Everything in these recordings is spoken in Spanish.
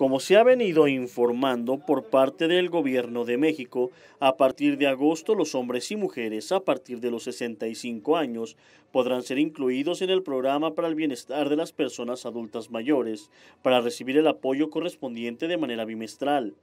Como se ha venido informando por parte del gobierno de México, a partir de agosto los hombres y mujeres a partir de los 65 años podrán ser incluidos en el programa para el bienestar de las personas adultas mayores para recibir el apoyo correspondiente de manera bimestral.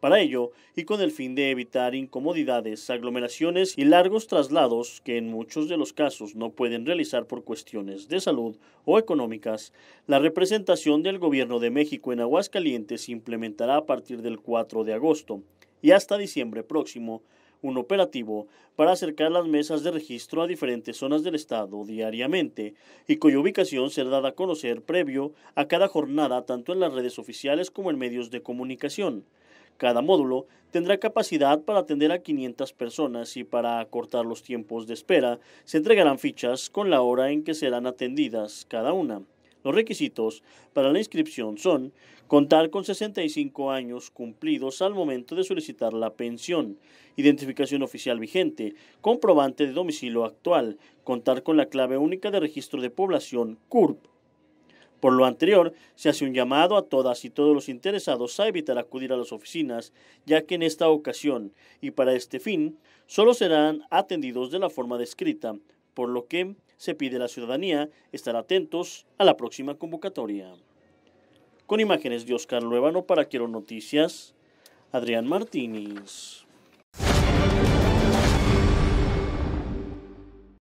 Para ello, y con el fin de evitar incomodidades, aglomeraciones y largos traslados que en muchos de los casos no pueden realizar por cuestiones de salud o económicas, la representación del Gobierno de México en Aguascalientes implementará a partir del 4 de agosto y hasta diciembre próximo un operativo para acercar las mesas de registro a diferentes zonas del Estado diariamente y cuya ubicación será dada a conocer previo a cada jornada tanto en las redes oficiales como en medios de comunicación. Cada módulo tendrá capacidad para atender a 500 personas y para acortar los tiempos de espera se entregarán fichas con la hora en que serán atendidas cada una. Los requisitos para la inscripción son contar con 65 años cumplidos al momento de solicitar la pensión, identificación oficial vigente, comprobante de domicilio actual, contar con la clave única de registro de población CURP por lo anterior, se hace un llamado a todas y todos los interesados a evitar acudir a las oficinas, ya que en esta ocasión y para este fin solo serán atendidos de la forma descrita, por lo que se pide a la ciudadanía estar atentos a la próxima convocatoria. Con imágenes de Oscar Luevano para Quiero Noticias, Adrián Martínez.